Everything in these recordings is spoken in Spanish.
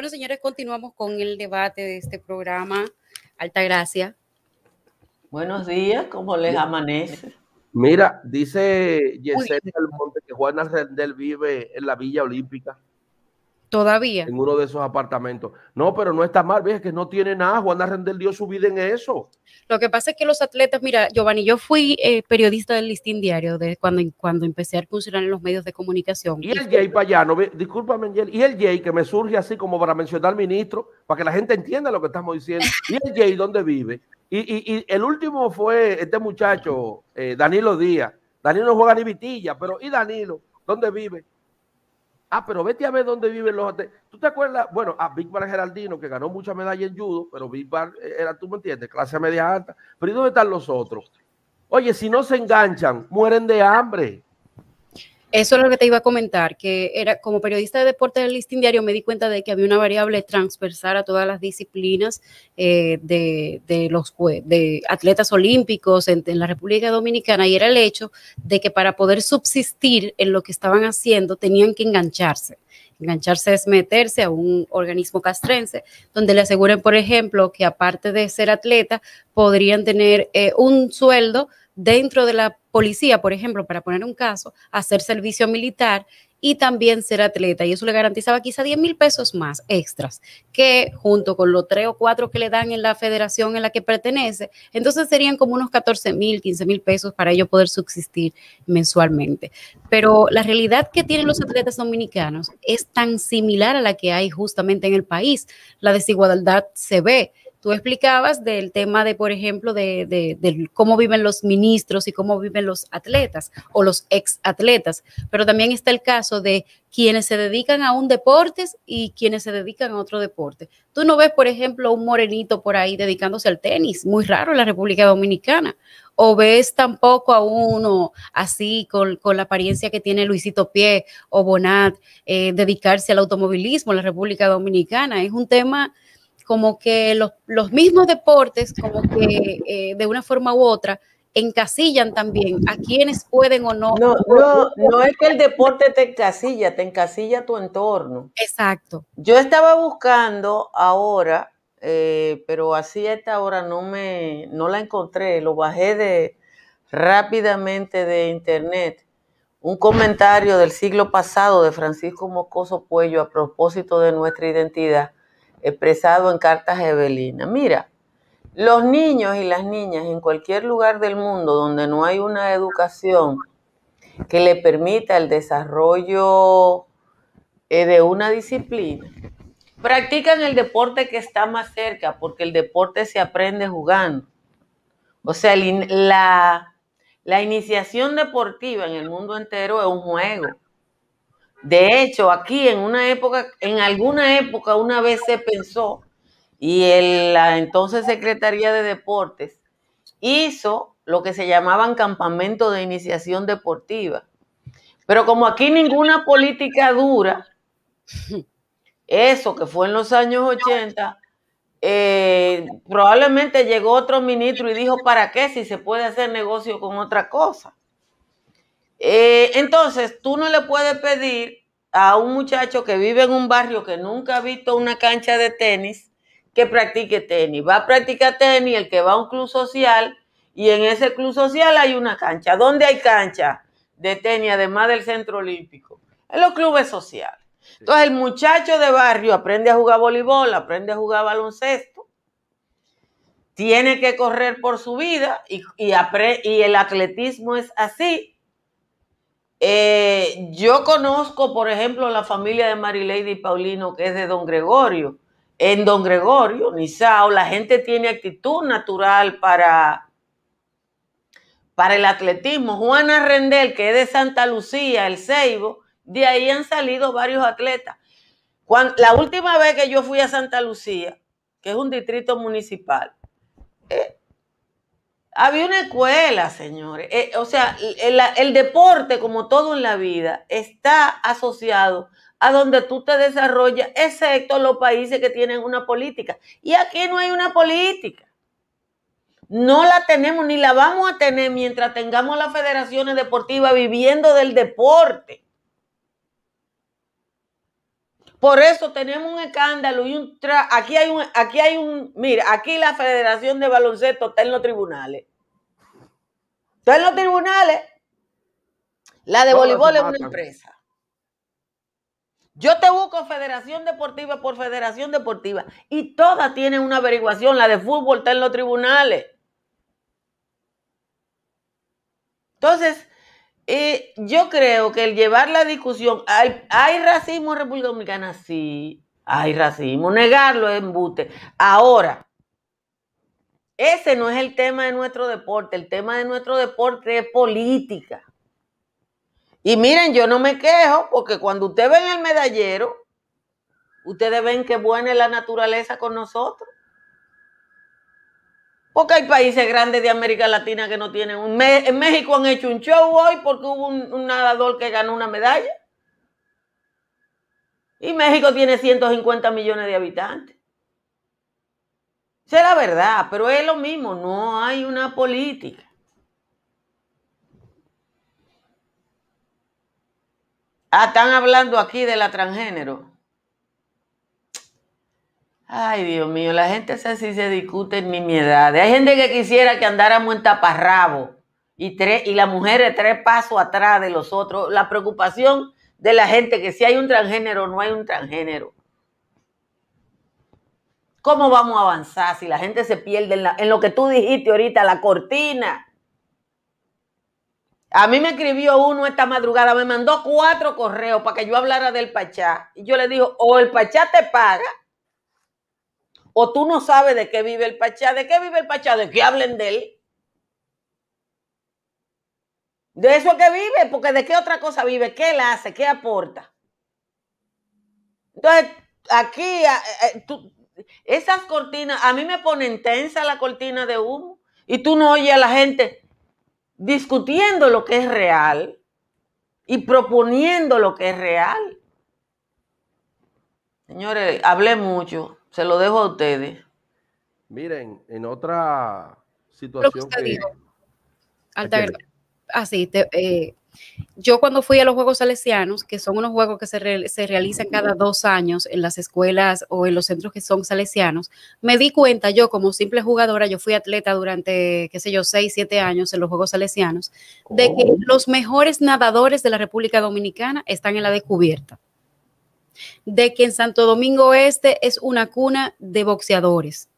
Bueno, señores, continuamos con el debate de este programa. Alta gracia. Buenos días, ¿cómo les amanece? Mira, dice Yesenia Monte que Juana Rendel vive en la Villa Olímpica. Todavía. En uno de esos apartamentos. No, pero no está mal, ves que no tiene nada. Juan Rendel dio su vida en eso. Lo que pasa es que los atletas, mira, Giovanni, yo fui eh, periodista del listín diario de cuando, cuando empecé a funcionar en los medios de comunicación. Y el Jay Payano, discúlpame, Angel, y el Jay que me surge así como para mencionar al ministro, para que la gente entienda lo que estamos diciendo. Y el Jay, ¿dónde vive? Y, el último fue este muchacho, eh, Danilo Díaz. Danilo no juega ni vitilla, pero ¿y Danilo? ¿Dónde vive? Ah, pero vete a ver dónde viven los ¿Tú te acuerdas? Bueno, a ah, Big Bar Geraldino, que ganó muchas medallas en judo, pero Big Bar eh, era, tú me entiendes, clase media alta. Pero ¿y dónde están los otros? Oye, si no se enganchan, mueren de hambre. Eso es lo que te iba a comentar, que era como periodista de deporte del listín diario me di cuenta de que había una variable transversal a todas las disciplinas eh, de, los de atletas olímpicos en, la República Dominicana y era el hecho de que para poder subsistir en lo que estaban haciendo tenían que engancharse. Engancharse es meterse a un organismo castrense donde le aseguren, por ejemplo, que aparte de ser atleta, podrían tener eh, un sueldo dentro de la policía, por ejemplo, para poner un caso, hacer servicio militar y también ser atleta. Y eso le garantizaba quizá 10 mil pesos más extras, que junto con los tres o cuatro que le dan en la federación en la que pertenece, entonces serían como unos 14 mil, 15 mil pesos para ello poder subsistir mensualmente. Pero la realidad que tienen los atletas dominicanos es tan similar a la que hay justamente en el país. La desigualdad se ve Tú explicabas del tema de, por ejemplo, de, cómo viven los ministros y cómo viven los atletas o los ex atletas, pero también está el caso de quienes se dedican a un deporte y quienes se dedican a otro deporte. Tú no ves, por ejemplo, un morenito por ahí dedicándose al tenis, muy raro en la República Dominicana, o ves tampoco a uno así con, la apariencia que tiene Luisito Pie o Bonat eh, dedicarse al automovilismo en la República Dominicana. Es un tema como que los, mismos deportes, como que eh, de una forma u otra, encasillan también a quienes pueden o no. No, no, es que el deporte te encasilla, te encasilla tu entorno. Exacto. Yo estaba buscando ahora, eh, pero así a esta hora no me, no la encontré, lo bajé de rápidamente de internet. Un comentario del siglo pasado de Francisco Mocoso Puello a propósito de nuestra identidad expresado en cartas de Evelina. Mira, los niños y las niñas en cualquier lugar del mundo donde no hay una educación que le permita el desarrollo eh, de una disciplina, practican el deporte que está más cerca, porque el deporte se aprende jugando. O sea, la, la iniciación deportiva en el mundo entero es un juego. De hecho, aquí en una época, en alguna época, una vez se pensó y el, la entonces Secretaría de Deportes hizo lo que se llamaban campamento de iniciación deportiva. Pero como aquí ninguna política dura, eso que fue en los años 80, eh, probablemente llegó otro ministro y dijo, ¿para qué si se puede hacer negocio con otra cosa? Eh, entonces, tú no le puedes pedir a un muchacho que vive en un barrio que nunca ha visto una cancha de tenis que practique tenis. Va a practicar tenis el que va a un club social y en ese club social hay una cancha. ¿Dónde hay cancha de tenis además del centro olímpico? En los clubes sociales. Entonces el muchacho de barrio aprende a jugar voleibol, aprende a jugar baloncesto, tiene que correr por su vida y el atletismo es así. Eh, yo conozco, por ejemplo, la familia de y Paulino, que es de Don Gregorio. En Don Gregorio, nisao la gente tiene actitud natural para, para el atletismo. Juana Rendel, que es de Santa Lucía, el Ceibo, de ahí han salido varios atletas. la última vez que yo fui a Santa Lucía, que es un distrito municipal, había una escuela, señores. Eh, o sea, el, el, deporte, como todo en la vida, está asociado a donde tú te desarrollas, excepto los países que tienen una política. Y aquí no hay una política. No la tenemos ni la vamos a tener mientras tengamos las federaciones deportivas viviendo del deporte. Por eso tenemos un escándalo y un aquí hay un aquí hay un mira, aquí la Federación de Baloncesto está en los tribunales. Está en los tribunales. La de voleibol es una empresa. Yo te busco Federación Deportiva por Federación Deportiva y todas tienen una averiguación. La de fútbol está en los tribunales. Entonces, eh, yo creo que el llevar la discusión, ¿hay, ¿hay racismo en República Dominicana? Sí, hay racismo. Negarlo es embute. Ahora, ese no es el tema de nuestro deporte. El tema de nuestro deporte es política. Y miren, yo no me quejo porque cuando ustedes ven el medallero, ustedes ven qué buena es la naturaleza con nosotros. Porque hay países grandes de América Latina que no tienen un... En México han hecho un show hoy porque hubo un, nadador que ganó una medalla. Y México tiene 150 millones de habitantes. Esa la verdad, pero es lo mismo, no hay una política. Ah, están hablando aquí de la transgénero. Ay, Dios mío, la gente es así, se discute en edad. Hay gente que quisiera que andáramos en taparrabo y, tres, y las mujeres tres pasos atrás de los otros. La preocupación de la gente que si hay un transgénero o no hay un transgénero. ¿Cómo vamos a avanzar si la gente se pierde en, en, lo que tú dijiste ahorita, la cortina? A mí me escribió uno esta madrugada, me mandó cuatro correos para que yo hablara del Pachá. Y yo le digo, o el Pachá te paga o tú no sabes de qué vive el Pachá. ¿De qué vive el Pachá? De qué hablen de él. De eso que vive, porque de qué otra cosa vive, qué él hace, qué aporta. Entonces, aquí, eh, eh, tú, esas cortinas, a mí me pone tensa la cortina de humo y tú no oyes a la gente discutiendo lo que es real y proponiendo lo que es real. Señores, hablé mucho. Se lo dejo a ustedes. Miren, en otra situación Así, ah, te, eh, yo cuando fui a los Juegos Salesianos, que son unos juegos que se, se, realizan cada dos años en las escuelas o en los centros que son salesianos, me di cuenta yo como simple jugadora, yo fui atleta durante, qué sé yo, seis, siete años en los Juegos Salesianos, de que oh. los mejores nadadores de la República Dominicana están en la descubierta de que en Santo Domingo Este es una cuna de boxeadores.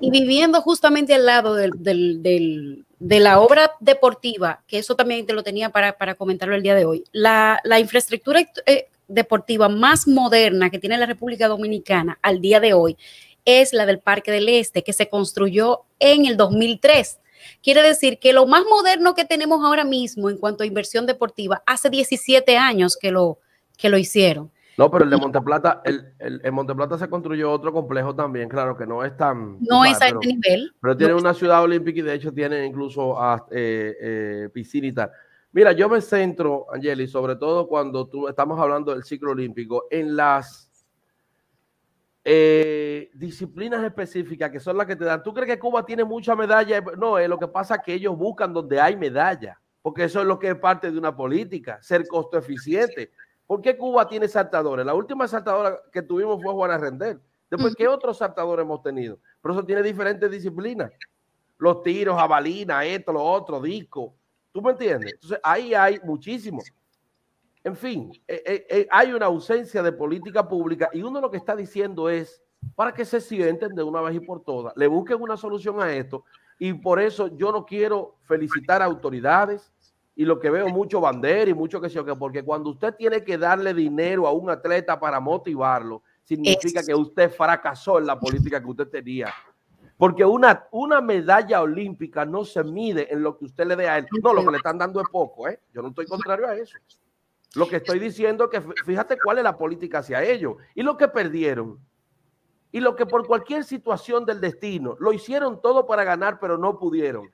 Y viviendo justamente al lado de la obra deportiva, que eso también te lo tenía para, comentarlo el día de hoy, la, infraestructura eh, deportiva más moderna que tiene la República Dominicana al día de hoy es la del Parque del Este, que se construyó en el 2003. Quiere decir que lo más moderno que tenemos ahora mismo en cuanto a inversión deportiva, hace 17 años que lo, que lo hicieron. No, pero el de Monteplata, el, el, en Monteplata se construyó otro complejo también, claro, que no es tan... No es a este nivel. Pero tiene una ciudad olímpica y de hecho tiene incluso a, ah, eh, eh, piscina y tal. Mira, yo me centro, Angeli, sobre todo cuando tú, estamos hablando del ciclo olímpico, en las eh, disciplinas específicas que son las que te dan. ¿Tú crees que Cuba tiene mucha medalla? No, es lo que pasa es que ellos buscan donde hay medalla, porque eso es lo que es parte de una política, ser costo eficiente. ¿Por qué Cuba tiene saltadores? La última saltadora que tuvimos fue Juana Render. Después, ¿qué otros saltadores hemos tenido? Pero eso tiene diferentes disciplinas. Los tiros, jabalina, esto, lo otro, disco. ¿Tú me entiendes? Entonces, ahí hay muchísimos. En fin, eh, eh, eh, hay una ausencia de política pública y uno lo que está diciendo es para que se sienten de una vez y por todas, le busquen una solución a esto y por eso yo no quiero felicitar a autoridades, y lo que veo mucho Bander, y mucho que sé que, porque cuando usted tiene que darle dinero a un atleta para motivarlo, significa que usted fracasó en la política que usted tenía. Porque una, una medalla olímpica no se mide en lo que usted le dé a él. No, lo que le están dando es poco, ¿eh? Yo no estoy contrario a eso. Lo que estoy diciendo es que fíjate cuál es la política hacia ellos y lo que perdieron. Y lo que por cualquier situación del destino lo hicieron todo para ganar, pero no pudieron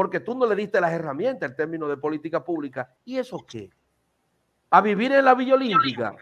porque tú no le diste las herramientas en término de política pública. ¿Y eso qué? A vivir en la Villa Olímpica.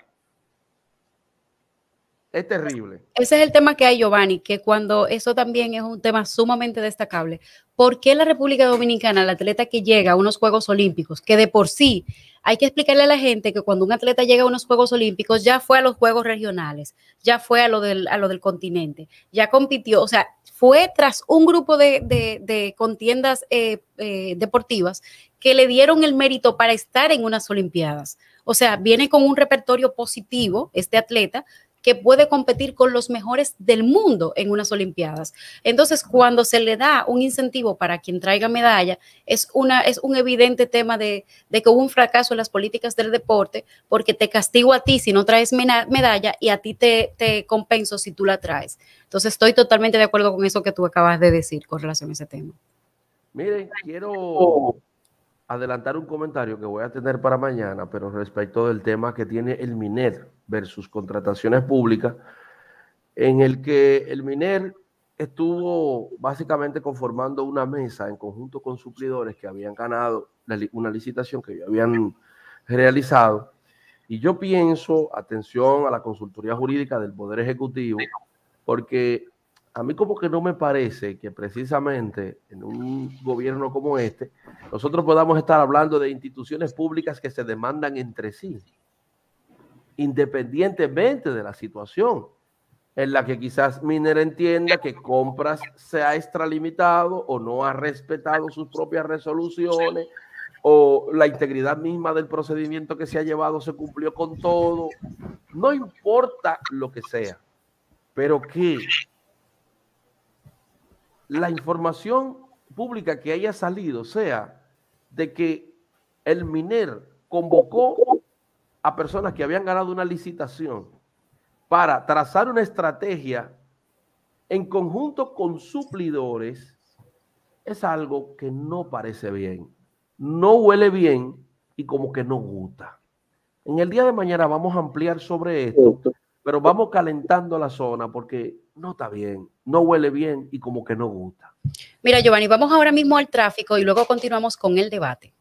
Es terrible. Ese es el tema que hay, Giovanni, que cuando eso también es un tema sumamente destacable. ¿Por qué la República Dominicana, el atleta que llega a unos Juegos Olímpicos, que de por sí hay que explicarle a la gente que cuando un atleta llega a unos Juegos Olímpicos ya fue a los Juegos Regionales, ya fue a lo a lo del continente, ya compitió, o sea, fue tras un grupo de, contiendas eh, eh, deportivas que le dieron el mérito para estar en unas Olimpiadas. O sea, viene con un repertorio positivo este atleta, que puede competir con los mejores del mundo en unas Olimpiadas. Entonces, cuando se le da un incentivo para quien traiga medalla, es, una, es un evidente tema de, que hubo un fracaso en las políticas del deporte, porque te castigo a ti si no traes medalla y a ti te, te compenso si tú la traes. Entonces, estoy totalmente de acuerdo con eso que tú acabas de decir con relación a ese tema. Mire, quiero oh adelantar un comentario que voy a tener para mañana, pero respecto del tema que tiene el MINER versus contrataciones públicas, en el que el MINER estuvo básicamente conformando una mesa en conjunto con suplidores que habían ganado una licitación que habían realizado. Y yo pienso, atención a la consultoría jurídica del Poder Ejecutivo, porque a mí como que no me parece que precisamente en un gobierno como este nosotros podamos estar hablando de instituciones públicas que se demandan entre sí, independientemente de la situación en la que quizás Miner entienda que compras se ha extralimitado o no ha respetado sus propias resoluciones o la integridad misma del procedimiento que se ha llevado se cumplió con todo. No importa lo que sea, pero que la información pública que haya salido sea de que el MINER convocó a personas que habían ganado una licitación para trazar una estrategia en conjunto con suplidores, es algo que no parece bien, no huele bien y como que no gusta. En el día de mañana vamos a ampliar sobre esto, pero vamos calentando la zona porque no está bien, no huele bien y como que no gusta. Mira, Giovanni, vamos ahora mismo al tráfico y luego continuamos con el debate.